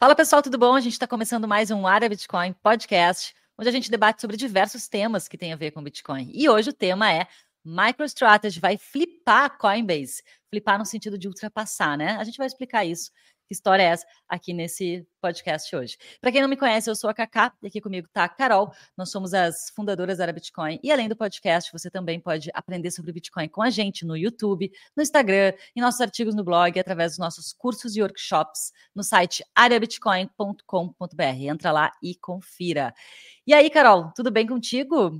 Fala pessoal, tudo bom? A gente está começando mais um Área Bitcoin Podcast, onde a gente debate sobre diversos temas que têm a ver com Bitcoin. E hoje o tema é MicroStrategy vai flipar a Coinbase. Flipar no sentido de ultrapassar, né? A gente vai explicar isso que história é essa aqui nesse podcast hoje. Para quem não me conhece, eu sou a Kaká e aqui comigo está a Carol. Nós somos as fundadoras da Era Bitcoin e além do podcast, você também pode aprender sobre Bitcoin com a gente no YouTube, no Instagram, em nossos artigos no blog, através dos nossos cursos e workshops no site areabitcoin.com.br. Entra lá e confira. E aí, Carol, tudo bem contigo?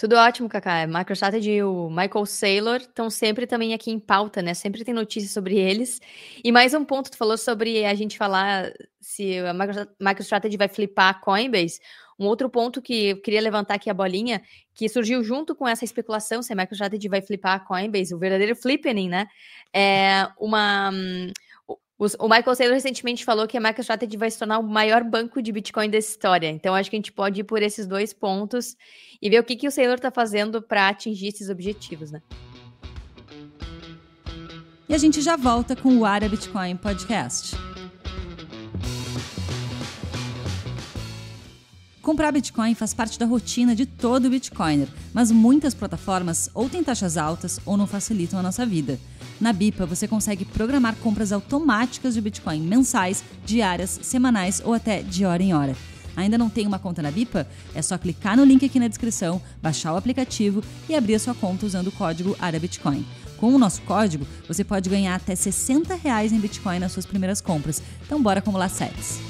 Tudo ótimo, Kaká. É, MicroStrategy e o Michael Saylor estão sempre também aqui em pauta, né? Sempre tem notícias sobre eles. E mais um ponto, tu falou sobre a gente falar se a MicroStrategy vai flipar a Coinbase. Um outro ponto que eu queria levantar aqui a bolinha, que surgiu junto com essa especulação se a MicroStrategy vai flipar a Coinbase, o verdadeiro flippening, né? É uma... Hum, o Michael Saylor recentemente falou que a MicroStrategy vai se tornar o maior banco de Bitcoin dessa história. Então, acho que a gente pode ir por esses dois pontos e ver o que, que o Saylor está fazendo para atingir esses objetivos, né? E a gente já volta com o Ara Bitcoin Podcast. Comprar Bitcoin faz parte da rotina de todo Bitcoiner, mas muitas plataformas ou têm taxas altas ou não facilitam a nossa vida. Na BIPA, você consegue programar compras automáticas de Bitcoin mensais, diárias, semanais ou até de hora em hora. Ainda não tem uma conta na BIPA? É só clicar no link aqui na descrição, baixar o aplicativo e abrir a sua conta usando o código AraBitcoin. Com o nosso código, você pode ganhar até 60 reais em Bitcoin nas suas primeiras compras. Então bora acumular sets.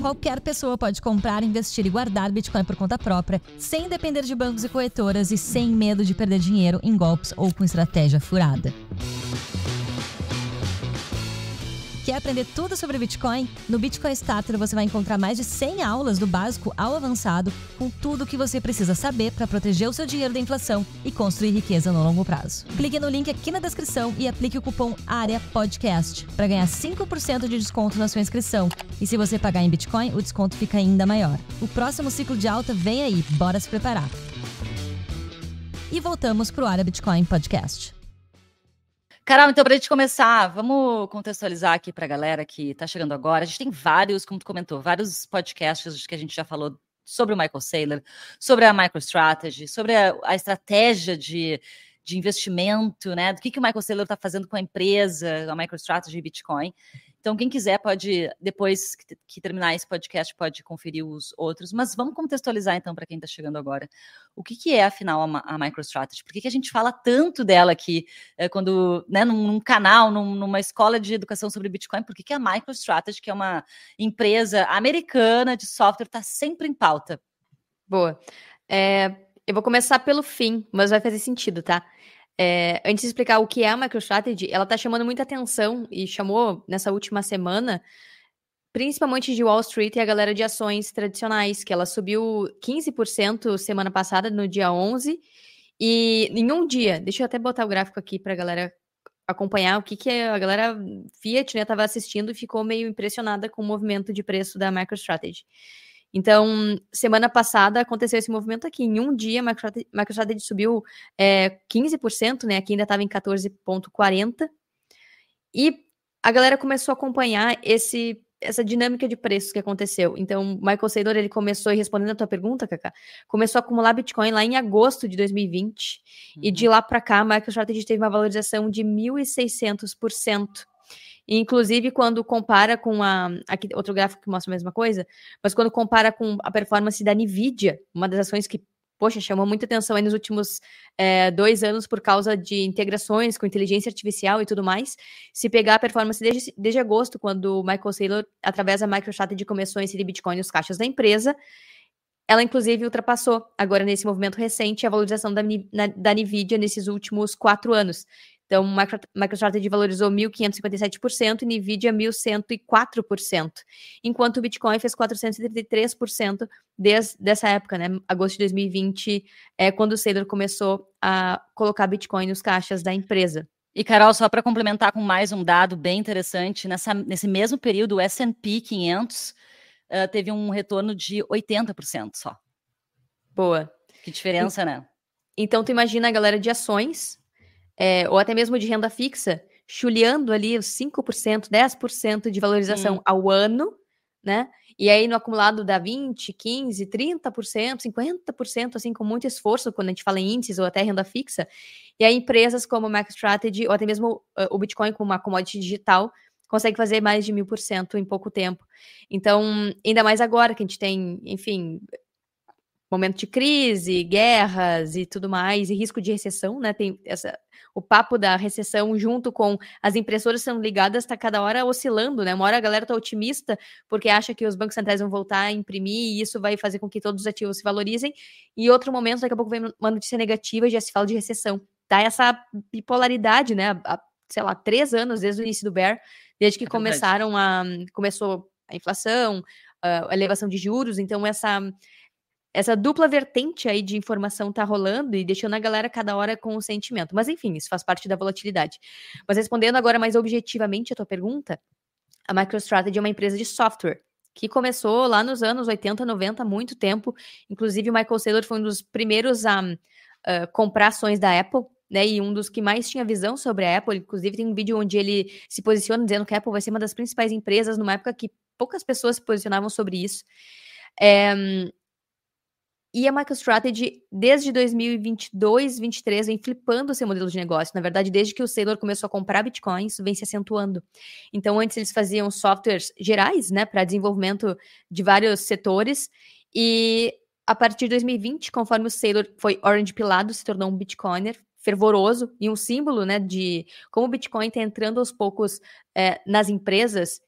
Qualquer pessoa pode comprar, investir e guardar Bitcoin por conta própria, sem depender de bancos e corretoras e sem medo de perder dinheiro em golpes ou com estratégia furada aprender tudo sobre Bitcoin? No Bitcoin Starter você vai encontrar mais de 100 aulas do básico ao avançado, com tudo o que você precisa saber para proteger o seu dinheiro da inflação e construir riqueza no longo prazo. Clique no link aqui na descrição e aplique o cupom área podcast para ganhar 5% de desconto na sua inscrição. E se você pagar em Bitcoin, o desconto fica ainda maior. O próximo ciclo de alta vem aí, bora se preparar. E voltamos para o Área Bitcoin Podcast. Caramba! então, para a gente começar, vamos contextualizar aqui para a galera que está chegando agora. A gente tem vários, como tu comentou, vários podcasts que a gente já falou sobre o Michael Saylor, sobre a MicroStrategy, sobre a, a estratégia de, de investimento, né? Do que, que o Michael Saylor está fazendo com a empresa, a MicroStrategy e Bitcoin. Então, quem quiser pode, depois que, terminar esse podcast, pode conferir os outros. Mas vamos contextualizar, então, para quem está chegando agora. O que, que é, afinal, a, a MicroStrategy? Por que, que a gente fala tanto dela aqui, é, quando, né, num, num canal, num, numa escola de educação sobre Bitcoin? Por que, que a MicroStrategy, que é uma empresa americana de software, está sempre em pauta? Boa. É, eu vou começar pelo fim, mas vai fazer sentido, tá? É, antes de explicar o que é a MicroStrategy, ela está chamando muita atenção e chamou nessa última semana, principalmente de Wall Street e a galera de ações tradicionais, que ela subiu 15% semana passada, no dia 11, e em um dia, deixa eu até botar o gráfico aqui para a galera acompanhar o que, que é, a galera Fiat estava né, assistindo e ficou meio impressionada com o movimento de preço da MicroStrategy. Então, semana passada aconteceu esse movimento aqui. Em um dia, MicroStrategy subiu é, 15%, né? Aqui ainda estava em 14,40%. E a galera começou a acompanhar esse essa dinâmica de preços que aconteceu. Então, Michael Saylor, ele começou, e respondendo a tua pergunta, Kaká, começou a acumular Bitcoin lá em agosto de 2020. Uhum. E de uhum. lá para cá, a MicroStrategy teve uma valorização de 1.600% Inclusive, quando compara com a. Aqui, outro gráfico que mostra a mesma coisa, mas quando compara com a performance da NVIDIA, uma das ações que, poxa, chamou muita atenção aí nos últimos é, dois anos por causa de integrações com inteligência artificial e tudo mais. Se pegar a performance desde, desde agosto, quando o Michael Saylor, através da MicroStrategy, começou a inserir Bitcoin nos caixas da empresa, ela inclusive ultrapassou agora nesse movimento recente a valorização da, da Nvidia nesses últimos quatro anos. Então, MicroStrategy valorizou 1.557% e NVIDIA 1.104%, enquanto o Bitcoin fez 433% desde essa época, né? Agosto de 2020, é quando o Saylor começou a colocar Bitcoin nos caixas da empresa. E, Carol, só para complementar com mais um dado bem interessante, nessa, nesse mesmo período, o S&P 500 uh, teve um retorno de 80% só. Boa. Que diferença, e, né? Então, tu imagina a galera de ações, é, ou até mesmo de renda fixa, chuleando ali os 5%, 10% de valorização Sim. Hum. ao ano, né? E aí no acumulado dá 20, 15, 30%, 50%, assim, com muito esforço, quando a gente fala em índices ou até renda fixa. E aí empresas como o MicroStrategy, ou até mesmo uh, o Bitcoin como uma commodity digital, consegue fazer mais de mil por cento em pouco tempo. Então, ainda mais agora que a gente tem, enfim, momento de crise, guerras e tudo mais, e risco de recessão, né? Tem essa, o papo da recessão junto com as impressoras sendo ligadas está cada hora oscilando, né? Uma hora a galera tá otimista porque acha que os bancos centrais vão voltar a imprimir e isso vai fazer com que todos os ativos se valorizem, e outro momento daqui a pouco vem uma notícia negativa e já se fala de recessão. Tá essa bipolaridade, né? Há, sei lá, três anos desde o início do ber, desde que é começaram a começou a inflação, a elevação de juros, então essa essa dupla vertente aí de informação tá rolando e deixando a galera cada hora com o sentimento. Mas enfim, isso faz parte da volatilidade. Mas respondendo agora mais objetivamente a tua pergunta, a MicroStrategy é uma empresa de software que começou lá nos anos 80, 90, muito tempo. Inclusive, o Michael Saylor foi um dos primeiros a, ah, comprar ações da Apple. Né, e um dos que mais tinha visão sobre a Apple, inclusive tem um vídeo onde ele se posiciona dizendo que a Apple vai ser uma das principais empresas numa época que poucas pessoas se posicionavam sobre isso. É, e a MicroStrategy, desde 2022, 2023, vem flipando o seu modelo de negócio. Na verdade, desde que o Sailor começou a comprar bitcoins, isso vem se acentuando. Então, antes eles faziam softwares gerais, né, para desenvolvimento de vários setores. E a partir de 2020, conforme o Sailor foi orange pilado, se tornou um bitcoiner fervoroso e um símbolo, né, de como o Bitcoin está entrando aos poucos é, nas empresas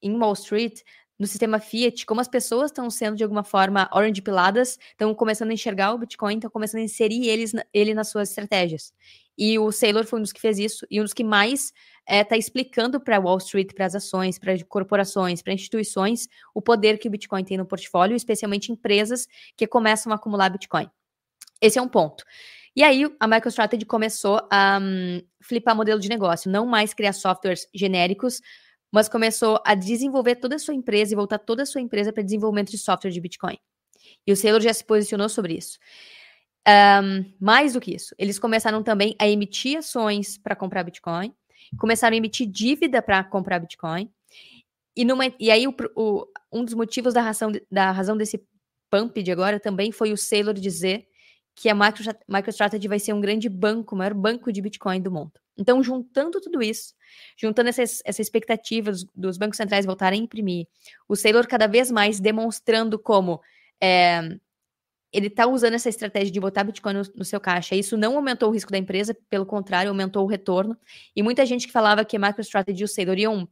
em Wall Street, no sistema fiat, como as pessoas estão sendo de alguma forma orange piladas, estão começando a enxergar o Bitcoin, estão começando a inserir eles, ele nas suas estratégias. E o Saylor foi um dos que fez isso e um dos que mais está eh, é, explicando para Wall Street, para as ações, para corporações, para instituições, o poder que o Bitcoin tem no portfólio, especialmente empresas que começam a acumular Bitcoin. Esse é um ponto. E aí a MicroStrategy começou a um, flipar modelo de negócio, não mais criar softwares genéricos mas começou a desenvolver toda a sua empresa e voltar toda a sua empresa para desenvolvimento de software de Bitcoin. E o Sailor já se posicionou sobre isso. Um, mais do que isso, eles começaram também a emitir ações para comprar Bitcoin, começaram a emitir dívida para comprar Bitcoin. E, numa, e aí, o, o, um dos motivos da razão, da razão desse pump de agora também foi o Sailor dizer que a MicroStrategy vai ser um grande banco, o maior banco de Bitcoin do mundo. Então, juntando tudo isso, juntando essa, essa expectativa dos, dos bancos centrais voltarem a imprimir, o Sailor cada vez mais demonstrando como é, ele está usando essa estratégia de botar Bitcoin no, no, seu caixa. Isso não aumentou o risco da empresa, pelo contrário, aumentou o retorno. E muita gente que falava que a MicroStrategy e o Sailor iam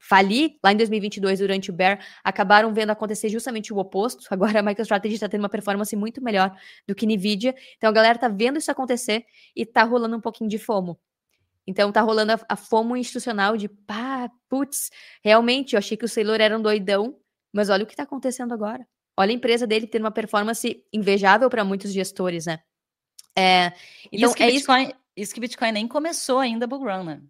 falir lá em 2022 durante o bear, acabaram vendo acontecer justamente o oposto. Agora a MicroStrategy está tendo uma performance muito melhor do que Nvidia. Então a galera está vendo isso acontecer e está rolando um pouquinho de fomo. Então está rolando a, a fomo institucional de pá, putz, realmente eu achei que o Sailor era um doidão, mas olha o que está acontecendo agora. Olha a empresa dele tendo uma performance invejável para muitos gestores, né? É, então isso que é Bitcoin, isso... isso que Bitcoin nem começou ainda, Bull Run, né?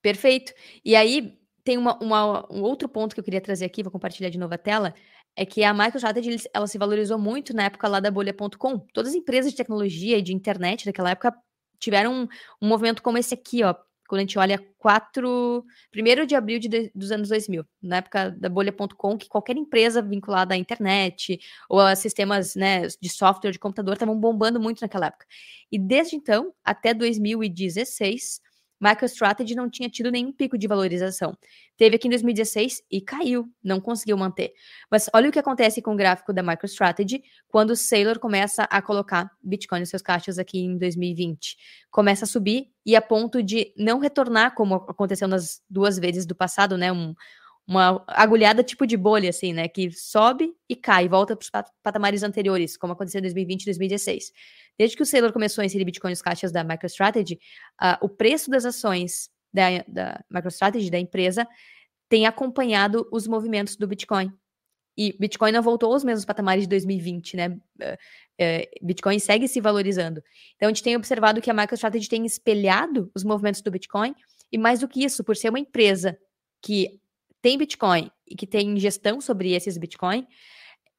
Perfeito. E aí, tem uma, uma, um outro ponto que eu queria trazer aqui, vou compartilhar de novo a tela, é que a Microsoft, ela se valorizou muito na época lá da bolha.com. Todas as empresas de tecnologia e de internet daquela época tiveram um, um, movimento como esse aqui, ó. Quando a gente olha 4, 1 de abril de, de, dos anos 2000, na época da bolha.com, que qualquer empresa vinculada à internet ou a sistemas né, de software, de computador, estavam bombando muito naquela época. E desde então, até 2016, MicroStrategy não tinha tido nenhum pico de valorização. Teve aqui em 2016 e caiu, não conseguiu manter. Mas olha o que acontece com o gráfico da MicroStrategy quando o Sailor começa a colocar Bitcoin nos seus caixas aqui em 2020. Começa a subir e a ponto de não retornar, como aconteceu nas duas vezes do passado, né? Um, uma agulhada tipo de bolha, assim, né? Que sobe e cai, volta para os patamares anteriores, como aconteceu em 2020 e 2016. Desde que o Saylor começou a inserir Bitcoin nos caixas da MicroStrategy, uh, o preço das ações da, da MicroStrategy, da empresa, tem acompanhado os movimentos do Bitcoin. E Bitcoin não voltou aos mesmos patamares de 2020, né? Ah, é, Bitcoin segue se valorizando. Então a gente tem observado que a MicroStrategy tem espelhado os movimentos do Bitcoin, e mais do que isso, por ser uma empresa que tem Bitcoin e que tem gestão sobre esses Bitcoin,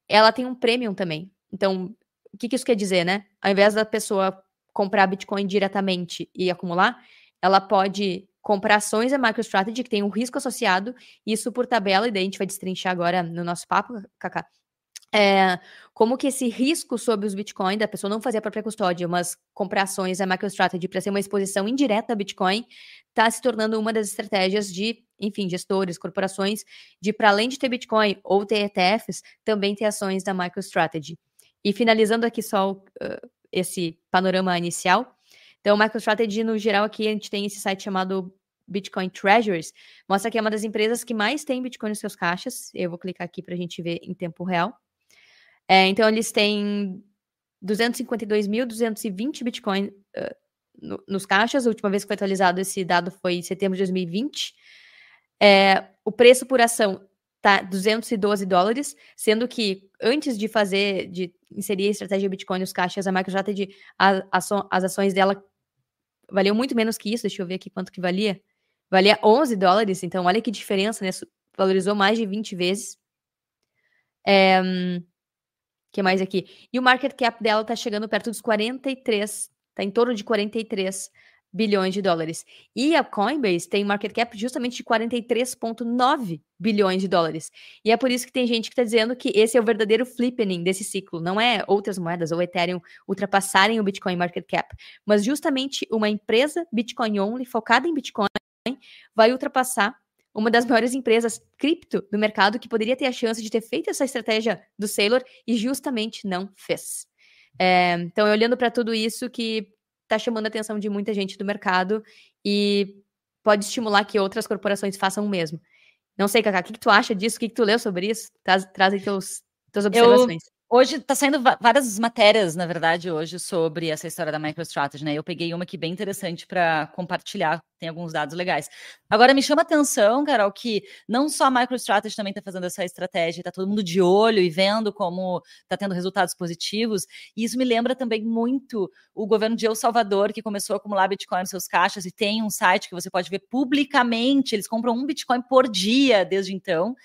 ela tem um premium também. Então, o que, que isso quer dizer, né? Ao invés da pessoa comprar Bitcoin diretamente e acumular, ela pode comprar ações da MicroStrategy, que tem um risco associado, isso por tabela, e daí a gente vai destrinchar agora no nosso papo, Kaká. É, como que esse risco sobre os Bitcoin, da pessoa não fazer a própria custódia, mas comprar ações da MicroStrategy para ser uma exposição indireta a Bitcoin, está se tornando uma das estratégias de, enfim, gestores, corporações, de para além de ter Bitcoin ou ter ETFs, também ter ações da MicroStrategy. E finalizando aqui só uh, esse panorama inicial. Então, o MicroStrategy, no geral, aqui a gente tem esse site chamado Bitcoin Treasuries. Mostra que é uma das empresas que mais tem Bitcoin nos seus caixas. Eu vou clicar aqui para a gente ver em tempo real. É, então, eles têm 252.220 Bitcoin uh, no, nos caixas. A última vez que foi atualizado esse dado foi em setembro de 2020. É, o preço por ação tá 212 dólares, sendo que antes de fazer, de inserir a estratégia Bitcoin nos caixas, a MicroStrategy, a, a, as ações dela valiam muito menos que isso, deixa eu ver aqui quanto que valia, valia 11 dólares, então olha que diferença, né, valorizou mais de 20 vezes. É, que mais aqui? E o market cap dela tá chegando perto dos 43, tá em torno de 43 bilhões de dólares. E a Coinbase tem um market cap justamente de 43,9 bilhões de dólares. E é por isso que tem gente que está dizendo que esse é o verdadeiro flippening desse ciclo. Não é outras moedas ou Ethereum ultrapassarem o Bitcoin market cap, mas justamente uma empresa Bitcoin only focada em Bitcoin vai ultrapassar uma das maiores empresas cripto do mercado que poderia ter a chance de ter feito essa estratégia do Sailor e justamente não fez. É, então, olhando para tudo isso, que está chamando a atenção de muita gente do mercado e pode estimular que outras corporações façam o mesmo. Não sei, Cacá, o que, que tu acha disso? O que, que tu leu sobre isso? Traz, traz aí teus, tuas observações. Hoje está saindo várias matérias, na verdade, hoje sobre essa história da MicroStrategy, né? Eu peguei uma aqui é bem interessante para compartilhar, tem alguns dados legais. Agora me chama atenção, Carol, que não só a MicroStrategy também está fazendo essa estratégia, está todo mundo de olho e vendo como está tendo resultados positivos. E isso me lembra também muito o governo de El Salvador, que começou a acumular Bitcoin nos seus caixas e tem um site que você pode ver publicamente, eles compram um Bitcoin por dia desde então.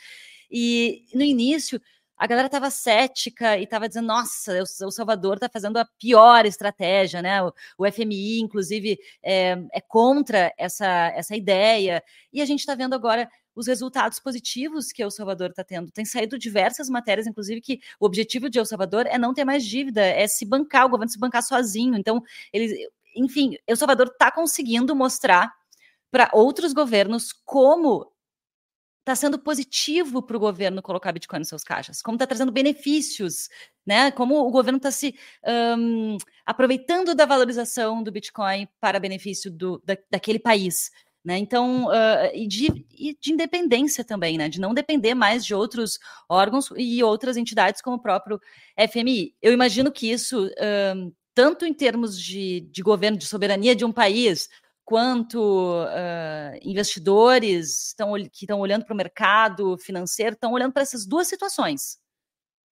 E no início a galera estava cética e estava dizendo, nossa, o, Salvador está fazendo a pior estratégia, né? O, o FMI, inclusive, é, é, contra essa, essa ideia. E a gente está vendo agora os resultados positivos que El Salvador está tendo. Tem saído diversas matérias, inclusive, que o objetivo de El Salvador é não ter mais dívida, é se bancar, o governo se bancar sozinho. Então, eles, enfim, El Salvador está conseguindo mostrar para outros governos como está sendo positivo para o governo colocar Bitcoin nos seus caixas, como está trazendo benefícios, né? Como o governo está se um, aproveitando da valorização do Bitcoin para benefício do, da, daquele país. Né? Então, uh, e, de, e, de, independência também, né? De não depender mais de outros órgãos e outras entidades como o próprio FMI. Eu imagino que isso, uh, tanto em termos de, de governo, de soberania de um país, quanto uh, investidores estão que estão olhando para o mercado financeiro estão olhando para essas duas situações. Está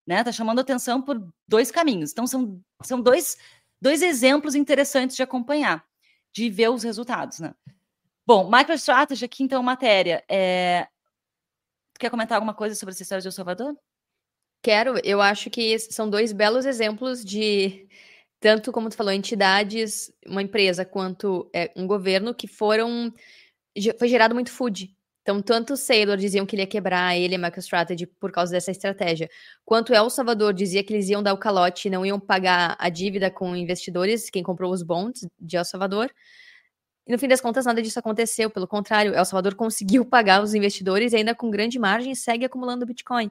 né? Tá chamando atenção por dois caminhos. Então, são, são dois, dois exemplos interessantes de acompanhar, de ver os resultados. Né? Bom, MicroStrategy aqui, então, é matéria. É... quer comentar alguma coisa sobre essa história de El Salvador? Quero, eu acho que são dois belos exemplos de tanto como tu falou, entidades, uma empresa, quanto é, um governo que foram. Foi gerado muito food. Então, tanto o Sailor diziam que ele ia quebrar ele e MicroStrategy por causa dessa estratégia, quanto El Salvador dizia que eles iam dar o calote e não iam pagar a dívida com investidores, quem comprou os bonds de El Salvador. E no fim das contas, nada disso aconteceu. Pelo contrário, El Salvador conseguiu pagar os investidores e ainda com grande margem segue acumulando Bitcoin.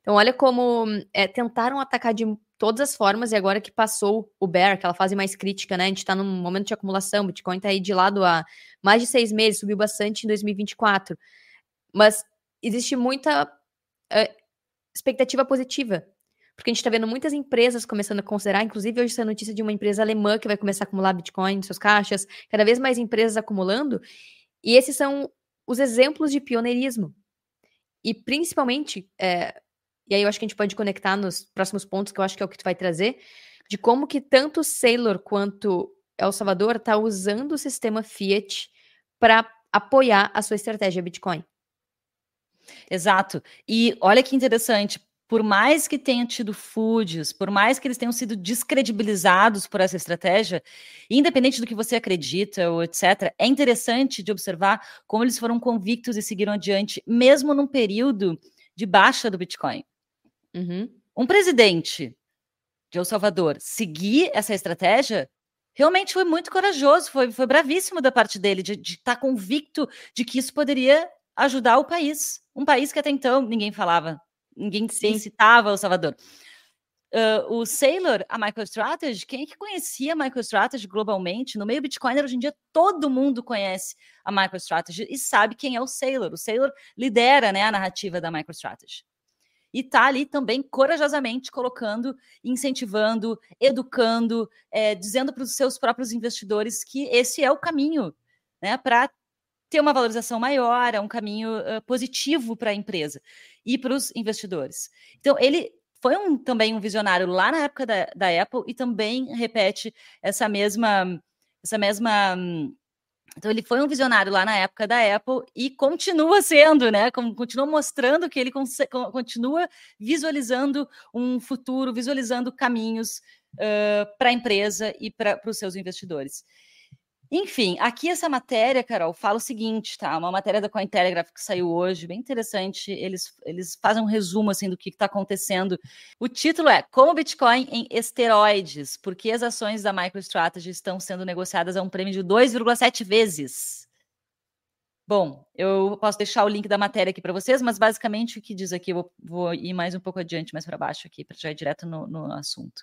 Então, olha como é, tentaram atacar de todas as formas, e agora que passou o bear, aquela fase mais crítica, né? A gente está num momento de acumulação, o Bitcoin está aí de lado há mais de seis meses, subiu bastante em 2024. Mas existe muita uh, expectativa positiva, porque a gente está vendo muitas empresas começando a considerar, inclusive hoje essa notícia de uma empresa alemã que vai começar a acumular Bitcoin em seus caixas, cada vez mais empresas acumulando, e esses são os exemplos de pioneirismo. E principalmente, é, e aí eu acho que a gente pode conectar nos próximos pontos, que eu acho que é o que tu vai trazer, de como que tanto Sailor quanto El Salvador está usando o sistema Fiat para apoiar a sua estratégia Bitcoin. Exato. E olha que interessante, por mais que tenham tido foods, por mais que eles tenham sido descredibilizados por essa estratégia, independente do que você acredita ou etc., é interessante de observar como eles foram convictos e seguiram adiante, mesmo num período de baixa do Bitcoin. Uhum. Um presidente de El Salvador seguir essa estratégia realmente foi muito corajoso, foi, foi bravíssimo da parte dele, de estar tá convicto de que isso poderia ajudar o país. Um país que até então ninguém falava, ninguém Sim. citava El Salvador. Uh, o Sailor, a MicroStrategy, quem é que conhecia a MicroStrategy globalmente? No meio Bitcoiner, hoje em dia, todo mundo conhece a MicroStrategy e sabe quem é o Sailor. O Sailor lidera né, a narrativa da MicroStrategy e está ali também corajosamente colocando, incentivando, educando, é, dizendo para os seus próprios investidores que esse é o caminho né, para ter uma valorização maior, é um caminho uh, positivo para a empresa e para os investidores. Então, ele foi um, também um visionário lá na época da, da Apple e também repete essa mesma, essa mesma um, então ele foi um visionário lá na época da Apple e continua sendo, né? Continua mostrando que ele continua visualizando um futuro, visualizando caminhos uh, para a empresa e para os seus investidores. Enfim, aqui essa matéria, Carol, fala o seguinte, tá? Uma matéria da Cointelegraph que saiu hoje, bem interessante. Eles, eles fazem um resumo assim do que está acontecendo. O título é Como Bitcoin em esteroides, porque as ações da MicroStrategy estão sendo negociadas a um prêmio de 2,7 vezes. Bom, eu posso deixar o link da matéria aqui para vocês, mas basicamente o que diz aqui, eu vou, vou ir mais um pouco adiante, mais para baixo aqui, para já ir direto no, no assunto.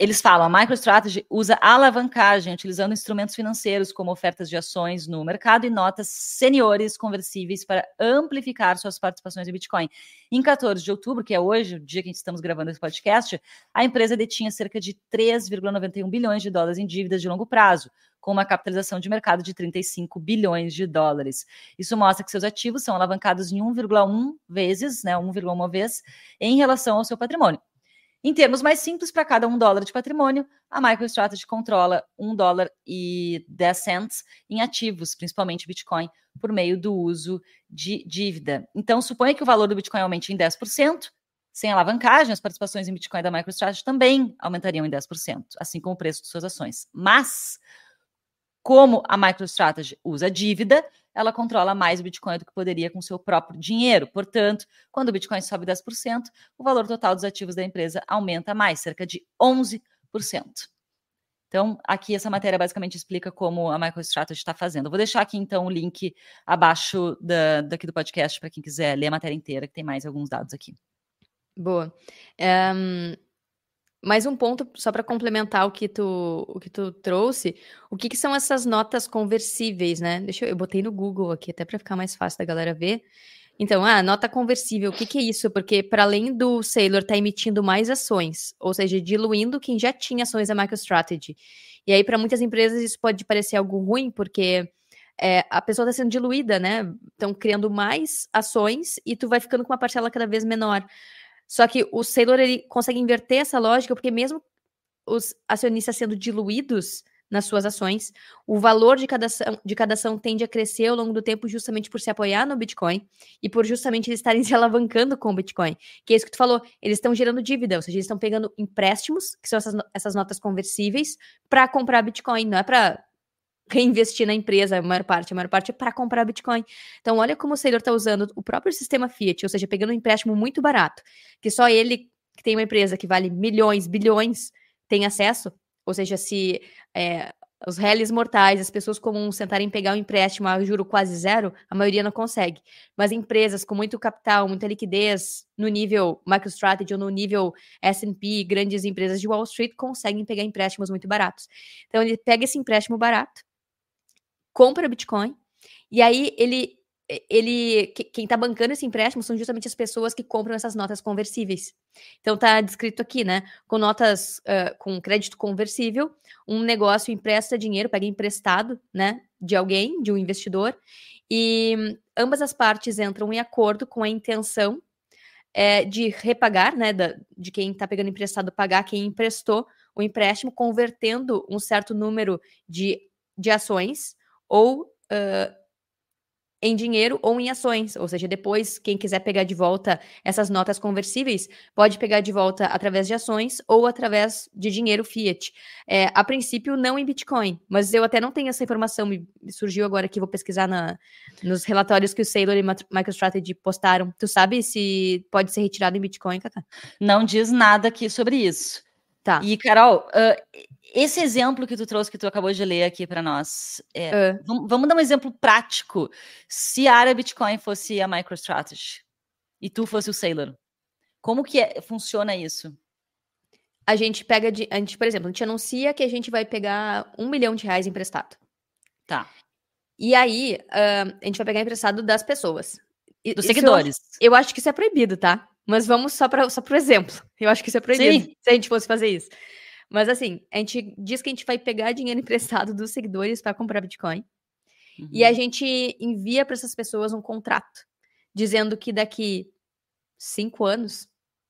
Eles falam, a MicroStrategy usa alavancagem, utilizando instrumentos financeiros como ofertas de ações no mercado e notas seniores conversíveis para amplificar suas participações em Bitcoin. Em 14 de outubro, que é hoje, o dia que estamos gravando esse podcast, a empresa detinha cerca de 3,91 bilhões de dólares em dívidas de longo prazo, com uma capitalização de mercado de 35 bilhões de dólares. Isso mostra que seus ativos são alavancados em 1,1 vezes, né, 1,1 vez, em relação ao seu patrimônio. Em termos mais simples, para cada um dólar de patrimônio, a MicroStrategy controla um dólar e 10 cents em ativos, principalmente Bitcoin, por meio do uso de dívida. Então, suponha que o valor do Bitcoin aumente em 10%, sem alavancagem, as participações em Bitcoin da MicroStrategy também aumentariam em 10%, assim como o preço de suas ações. Mas como a MicroStrategy usa dívida, ela controla mais o Bitcoin do que poderia com seu próprio dinheiro. Portanto, quando o Bitcoin sobe 10%, o valor total dos ativos da empresa aumenta mais, cerca de 11%. Então, aqui essa matéria basicamente explica como a MicroStrategy está fazendo. Eu vou deixar aqui então o link abaixo da, daqui do podcast para quem quiser ler a matéria inteira, que tem mais alguns dados aqui. Boa. Um, mais um ponto só para complementar o que tu o que tu trouxe, o que, que são essas notas conversíveis, né? Deixa eu, eu botei no Google aqui até para ficar mais fácil da galera ver. Então, ah, nota conversível, o que, que é isso? Porque para além do Sailor estar tá emitindo mais ações, ou seja, diluindo quem já tinha ações da MicroStrategy. E aí para muitas empresas isso pode parecer algo ruim, porque é, a pessoa está sendo diluída, né? Estão criando mais ações e tu vai ficando com uma parcela cada vez menor. Só que o Sailor ele consegue inverter essa lógica, porque mesmo os acionistas sendo diluídos nas suas ações, o valor de cada, ação, de cada ação tende a crescer ao longo do tempo justamente por se apoiar no Bitcoin e por justamente eles estarem se alavancando com o Bitcoin. Que é isso que tu falou, eles estão gerando dívida, ou seja, eles estão pegando empréstimos, que são essas, essas notas conversíveis, para comprar Bitcoin, não é para reinvestir na empresa, a maior parte, a maior parte é para comprar Bitcoin. Então, olha como o Saylor está usando o próprio sistema Fiat, ou seja, pegando um empréstimo muito barato, que só ele, que tem uma empresa que vale milhões, bilhões, tem acesso. Ou seja, se é, os réis mortais, as pessoas comuns tentarem pegar um empréstimo a juro quase zero, a maioria não consegue. Mas empresas com muito capital, muita liquidez, no nível MicroStrategy ou no nível S&P, grandes empresas de Wall Street conseguem pegar empréstimos muito baratos. Então ele pega esse empréstimo barato, compra Bitcoin, e aí ele. ele quem está bancando esse empréstimo são justamente as pessoas que compram essas notas conversíveis. Então está descrito aqui, né? Com notas uh, com crédito conversível, um negócio empresta dinheiro, pega emprestado, né? De alguém, de um investidor, e ambas as partes entram em acordo com a intenção é, de repagar, né, da, de quem está pegando emprestado pagar quem emprestou o empréstimo, convertendo um certo número de, de ações ou uh, em dinheiro ou em ações. Ou seja, depois, quem quiser pegar de volta essas notas conversíveis, pode pegar de volta através de ações ou através de dinheiro fiat. É, a princípio, não em Bitcoin, mas eu até não tenho essa informação, me surgiu agora que vou pesquisar na, nos relatórios que o Sailor e MicroStrategy postaram. Tu sabe se pode ser retirado em Bitcoin, Cata? Não diz nada aqui sobre isso. Tá. E, Carol, uh, esse exemplo que tu trouxe, que tu acabou de ler aqui para nós, é, uh. vamos, dar um exemplo prático. Se a área Bitcoin fosse a MicroStrategy e tu fosse o Sailor, como que é, funciona isso? A gente pega, de, a gente, por exemplo, a gente anuncia que a gente vai pegar um milhão de reais emprestado. Tá. E aí, uh, a gente vai pegar emprestado das pessoas. Dos isso seguidores. Eu, eu acho que isso é proibido, tá? Mas vamos só para só por exemplo. Eu acho que isso é proibido Sim. se a gente fosse fazer isso. Mas assim, a gente diz que a gente vai pegar dinheiro emprestado dos seguidores para comprar Bitcoin. Uhum. E a uhum. gente envia para essas pessoas um contrato dizendo que daqui cinco anos,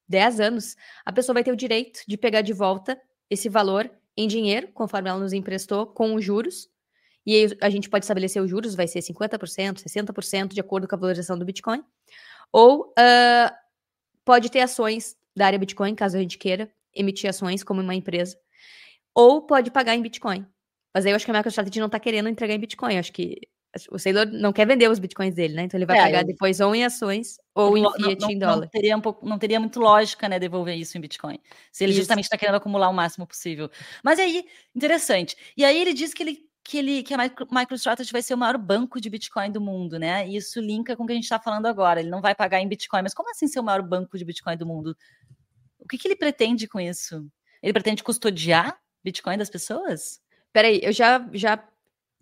10 anos, a pessoa vai ter o direito de pegar de volta esse valor em dinheiro, conforme ela nos emprestou, com os juros. E aí a gente pode estabelecer os juros, vai ser 50%, 60%, de acordo com a valorização do Bitcoin. Ou uh, pode ter ações da área Bitcoin, caso a gente queira emitir ações como uma empresa, ou pode pagar em Bitcoin. Mas aí eu acho que a MicroStrategy não está querendo entregar em Bitcoin. Eu acho que o Sailor não quer vender os bitcoins dele, né? Então ele vai é, pagar eu... depois ou em ações ou em fiat não, em dólar. Não teria, um pouco, não teria muito lógica, né, devolver isso em bitcoin. Se ele isso. justamente está querendo acumular o máximo possível. Mas aí, interessante. E aí ele diz que ele que, ele, que a MicroStrategy vai ser o maior banco de Bitcoin do mundo, né? E isso linka com o que a gente está falando agora. Ele não vai pagar em Bitcoin, mas como assim ser o maior banco de Bitcoin do mundo? O que, que ele pretende com isso? Ele pretende custodiar Bitcoin das pessoas? Peraí, eu já, já,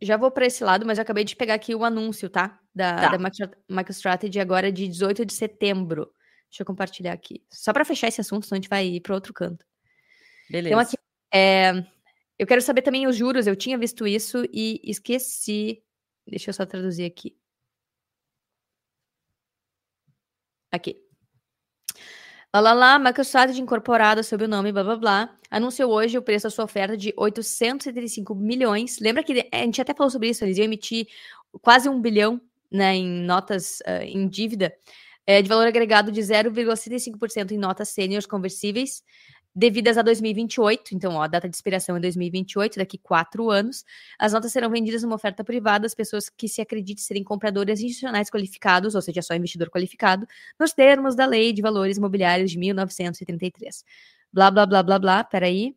já vou para esse lado, mas eu acabei de pegar aqui o anúncio, tá? Da, tá. da MicroStrategy agora de 18 de setembro. Deixa eu compartilhar aqui. Só para fechar esse assunto, senão a gente vai ir para outro canto. Então, Beleza. Então, aqui, é, eu quero saber também os juros. Eu tinha visto isso e esqueci. Deixa eu só traduzir aqui. Aqui. lá, Microsoft incorporada sob o nome blá blá blá, anunciou hoje o preço da sua oferta de 835 milhões. Lembra que a gente até falou sobre isso, eles iam emitir quase um bilhão né, em notas uh, em dívida, é, de valor agregado de 0,75% em notas sêniores conversíveis devidas a 2028. Então, ó, a data de expiração é 2028, daqui quatro anos. As notas serão vendidas numa oferta privada às pessoas que se acreditem serem compradores institucionais qualificados, ou seja, só investidor qualificado, nos termos da Lei de Valores Imobiliários de 1933. Blá, blá, blá, blá, blá, peraí.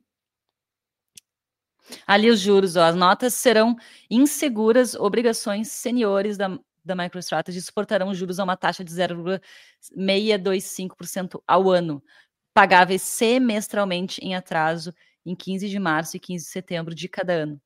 Ali os juros, ó, as notas serão inseguras, obrigações seniores da, da MicroStrategy suportarão juros a uma taxa de 0,625% ao ano, pagáveis semestralmente em atraso em 15 de março e 15 de setembro de cada ano.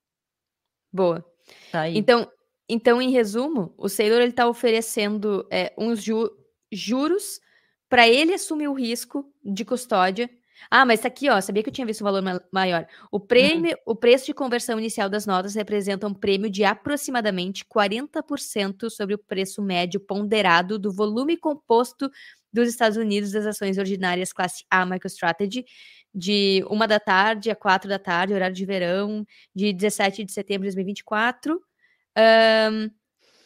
Boa. Tá então, então, em resumo, o Sailor está oferecendo é, uns ju juros para ele assumir o risco de custódia. Ah, mas tá aqui, ó, sabia que eu tinha visto um valor ma maior. O prêmio, uhum. o preço de conversão inicial das notas representa um prêmio de aproximadamente 40% sobre o preço médio ponderado do volume composto dos Estados Unidos das ações ordinárias classe A MicroStrategy, de uma da tarde a quatro da tarde, horário de verão, de 17 de setembro de 2024. Um,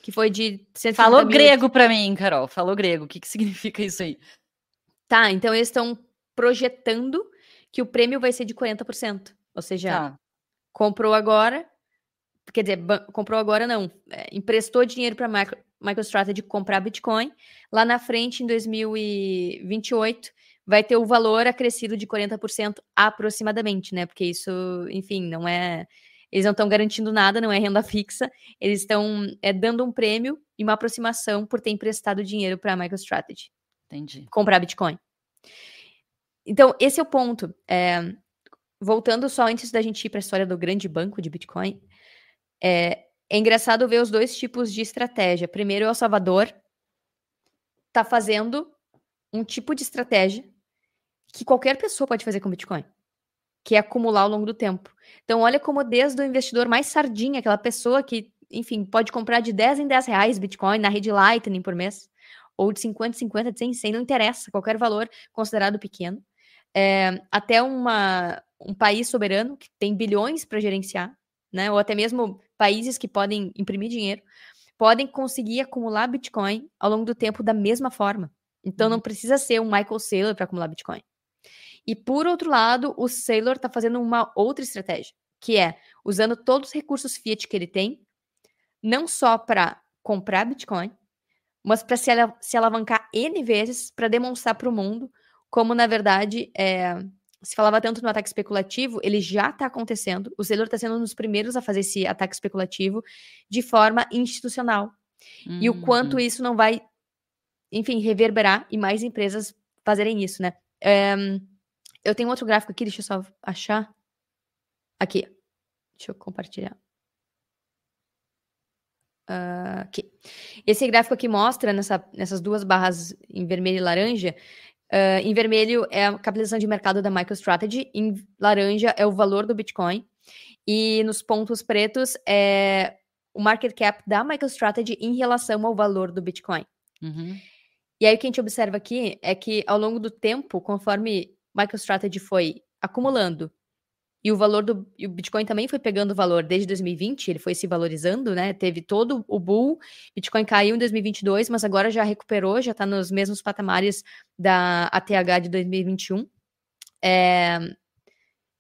que foi de. Falou mil... grego para mim, Carol. Falou grego. O que, que significa isso aí? Tá, então eles estão projetando que o prêmio vai ser de 40%. Ou seja, tá. comprou agora, quer dizer, comprou agora não, é, emprestou dinheiro para micro, MicroStrategy comprar Bitcoin. Lá na frente, em 2028, vai ter o valor acrescido de 40% aproximadamente, né? Porque isso, enfim, não é. Eles não estão garantindo nada, não é renda fixa. Eles estão é, dando um prêmio e uma aproximação por ter emprestado dinheiro para a MicroStrategy. Entendi. Comprar Bitcoin. Então, esse é o ponto. É, voltando só antes da gente ir para a história do grande banco de Bitcoin, é, é engraçado ver os dois tipos de estratégia. Primeiro, El é Salvador está fazendo um tipo de estratégia que qualquer pessoa pode fazer com Bitcoin, que é acumular ao longo do tempo. Então, olha como desde o investidor mais sardinha, aquela pessoa que, enfim, pode comprar de 10 em 10 reais Bitcoin na rede Lightning por mês, ou de 50 em 50, de 100 em 100, não interessa, qualquer valor considerado pequeno. É, até uma, um país soberano que tem bilhões para gerenciar, né? ou até mesmo países que podem imprimir dinheiro, podem conseguir acumular Bitcoin ao longo do tempo da mesma forma. Então uhum. não precisa ser um Michael Saylor para acumular Bitcoin. E por outro lado, o Saylor está fazendo uma outra estratégia, que é usando todos os recursos fiat que ele tem, não só para comprar Bitcoin, mas para se, se, alavancar N vezes para demonstrar para o mundo como, na verdade, é, se falava tanto no ataque especulativo, ele já está acontecendo. O Sailor está sendo um dos primeiros a fazer esse ataque especulativo de forma institucional. Uhum. E o quanto uhum. isso não vai, enfim, reverberar e mais empresas fazerem isso, né? eu tenho outro gráfico aqui, deixa eu só achar. Aqui. Deixa eu compartilhar. Uh, aqui. Esse gráfico aqui mostra, nessa, nessas duas barras em vermelho e laranja, Uh, em vermelho é a capitalização de mercado da MicroStrategy, em laranja é o valor do Bitcoin, e nos pontos pretos é o market cap da MicroStrategy em relação ao valor do Bitcoin. Uhum. E aí o que a gente observa aqui é que ao longo do tempo, conforme MicroStrategy foi acumulando e o valor do o Bitcoin também foi pegando valor desde 2020, ele foi se valorizando, né? Teve todo o bull, Bitcoin caiu em 2022, mas agora já recuperou, já está nos mesmos patamares da ATH de 2021. É...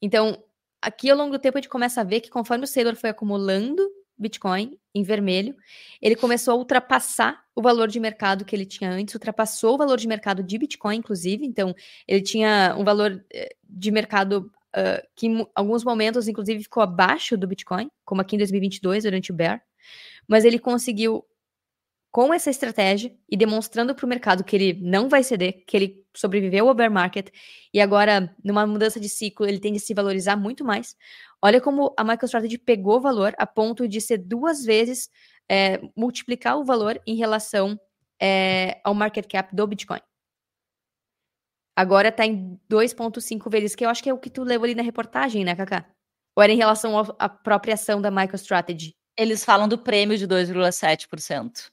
Então, aqui ao longo do tempo a gente começa a ver que conforme o Sailor foi acumulando Bitcoin em vermelho, ele começou a ultrapassar o valor de mercado que ele tinha antes, ultrapassou o valor de mercado de Bitcoin, inclusive. Então, ele tinha um valor eh, de mercado uh, que em alguns momentos, inclusive, ficou abaixo do Bitcoin, como aqui em 2022, durante o Bear, mas ele conseguiu, com essa estratégia e demonstrando para o mercado que ele não vai ceder, que ele sobreviveu ao bear market e agora, numa mudança de ciclo, ele tende a se valorizar muito mais. Olha como a MicroStrategy pegou valor a ponto de ser duas vezes é, multiplicar o valor em relação é, ao market cap do Bitcoin. Agora tá em 2,5 vezes, que eu acho que é o que tu leu ali na reportagem, né, Kaká? Ou era em relação à própria ação da MicroStrategy? Eles falam do prêmio de 2,7%.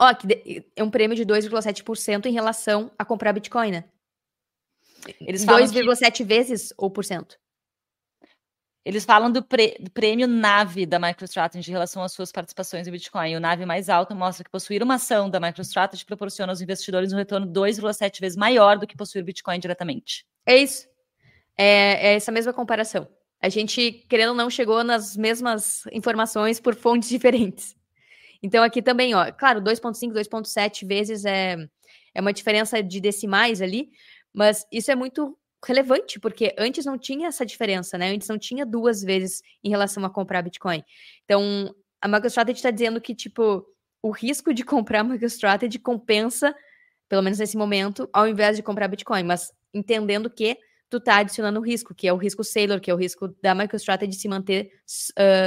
Ó, que é um prêmio de 2,7% em relação a comprar Bitcoin, né? Eles 2,7 que... vezes ou por cento? Eles falam do, pre, do prêmio NAVE da MicroStrategy em relação às suas participações em Bitcoin. O NAVE mais alto mostra que possuir uma ação da MicroStrategy proporciona aos investidores um retorno 2,7 vezes maior do que possuir Bitcoin diretamente. É isso. É, é essa mesma comparação. A gente, querendo ou não, chegou nas mesmas informações por fontes diferentes. Então, aqui também, ó, claro, 2,5, 2,7 vezes é, é uma diferença de decimais ali, mas isso é muito relevante, porque antes não tinha essa diferença, né? Antes não tinha duas vezes em relação a comprar Bitcoin. Então, a MicroStrategy está dizendo que, tipo, o risco de comprar MicroStrategy compensa, pelo menos nesse momento, ao invés de comprar Bitcoin, mas entendendo que tu tá adicionando o risco, que é o risco Sailor, que é o risco da MicroStrategy se manter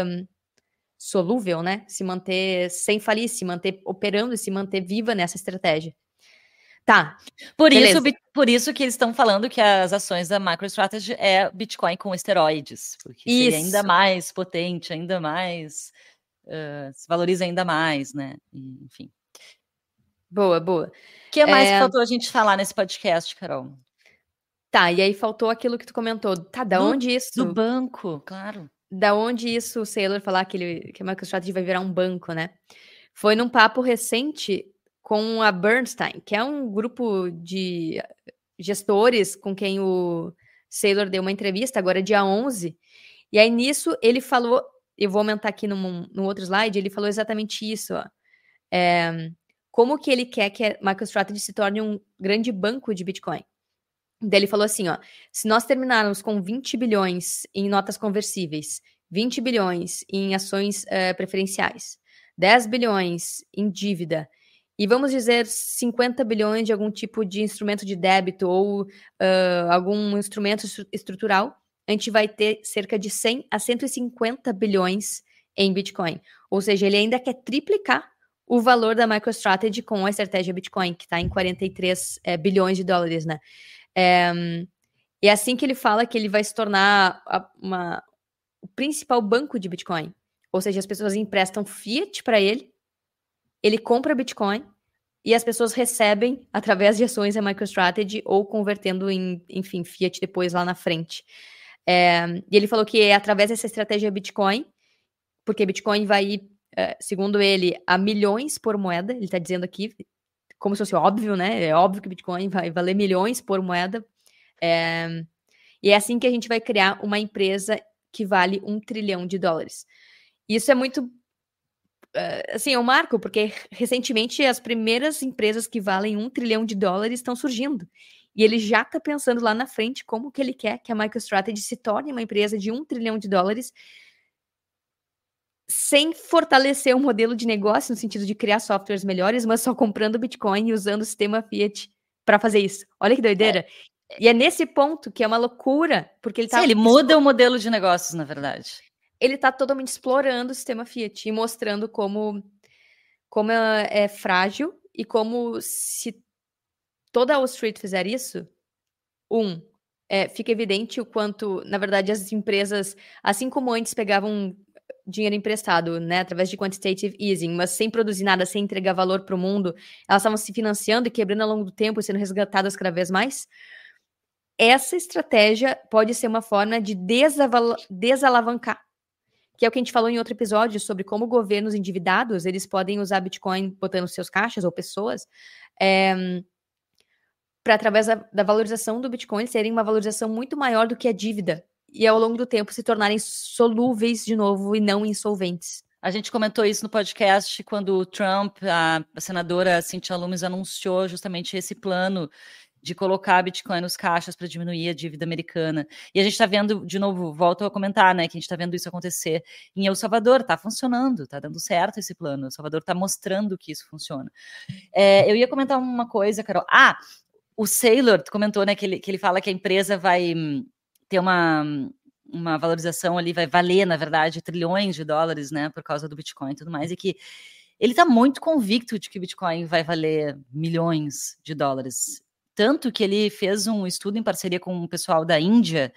um, solúvel, né? Se manter sem falir, se manter operando e se manter viva nessa estratégia. Tá. Por isso, por isso que eles estão falando que as ações da MicroStrategy é Bitcoin com esteroides. Porque isso. seria ainda mais potente, ainda mais. Uh, se valoriza ainda mais, né? Enfim. Boa, boa. O que é mais é... faltou a gente falar nesse podcast, Carol? Tá, e aí faltou aquilo que tu comentou. Tá, da do, onde isso? Do banco, claro. Da onde isso o Sailor falar que, ele, que a MicroStrategy vai virar um banco, né? Foi num papo recente com a Bernstein, que é um grupo de gestores com quem o Saylor deu uma entrevista, agora é dia 11. E aí nisso ele falou, eu vou aumentar aqui num, num outro slide, ele falou exatamente isso, ó. É, como que ele quer que a MicroStrategy se torne um grande banco de Bitcoin. Daí ele falou assim, ó, se nós terminarmos com 20 bilhões em notas conversíveis, 20 bilhões em ações uh, preferenciais, 10 bilhões em dívida e vamos dizer 50 bilhões de algum tipo de instrumento de débito ou uh, algum instrumento estrutural, a gente vai ter cerca de 100 a 150 bilhões em Bitcoin. Ou seja, ele ainda quer triplicar o valor da MicroStrategy com a estratégia Bitcoin, que está em 43 é, eh, bilhões de dólares, né? É, e é assim que ele fala que ele vai se tornar a, uma, o principal banco de Bitcoin. Ou seja, as pessoas emprestam fiat para ele, ele compra Bitcoin e as pessoas recebem através de ações da MicroStrategy ou convertendo em, enfim, Fiat depois lá na frente. É, e ele falou que é através dessa estratégia Bitcoin, porque Bitcoin vai ir, é, segundo ele, a milhões por moeda, ele está dizendo aqui, como se fosse óbvio, né? É óbvio que Bitcoin vai valer milhões por moeda. É, e é assim que a gente vai criar uma empresa que vale um trilhão de dólares. Isso é muito eh, assim, eu marco, porque recentemente as primeiras empresas que valem um trilhão de dólares estão surgindo. E ele já está pensando lá na frente como que ele quer que a MicroStrategy se torne uma empresa de um trilhão de dólares sem fortalecer o modelo de negócio no sentido de criar softwares melhores, mas só comprando Bitcoin e usando o sistema Fiat para fazer isso. Olha que doideira. É. E é nesse ponto que é uma loucura, porque ele tá... Sim, ele muda o modelo de negócios, na verdade ele está totalmente explorando o sistema Fiat e mostrando como, como é, é frágil e como se toda a Wall Street fizer isso, um, é, fica evidente o quanto, na verdade, as empresas, assim como antes pegavam dinheiro emprestado, né, através de quantitative easing, mas sem produzir nada, sem entregar valor para o mundo, elas estavam se financiando e quebrando ao longo do tempo, sendo resgatadas cada vez mais. Essa estratégia pode ser uma forma de desalavancar que é o que a gente falou em outro episódio sobre como governos endividados eles podem usar Bitcoin botando seus caixas ou pessoas é, eh, para através da, da, valorização do Bitcoin serem uma valorização muito maior do que a dívida e ao longo do tempo se tornarem solúveis de novo e não insolventes. A gente comentou isso no podcast quando o Trump, a senadora Cynthia Lumens anunciou justamente esse plano de colocar Bitcoin nos caixas para diminuir a dívida americana. E a gente está vendo, de novo, volto a comentar, né, que a gente está vendo isso acontecer em El Salvador, está funcionando, está dando certo esse plano, El Salvador está mostrando que isso funciona. É, eu ia comentar uma coisa, Carol. Ah, o Sailor comentou, né, que ele, que ele fala que a empresa vai hum, ter uma, hum, uma valorização ali, vai valer, na verdade, trilhões de dólares, né, por causa do Bitcoin e tudo mais, e que ele está muito convicto de que o Bitcoin vai valer milhões de dólares tanto que ele fez um estudo em parceria com o um pessoal da Índia,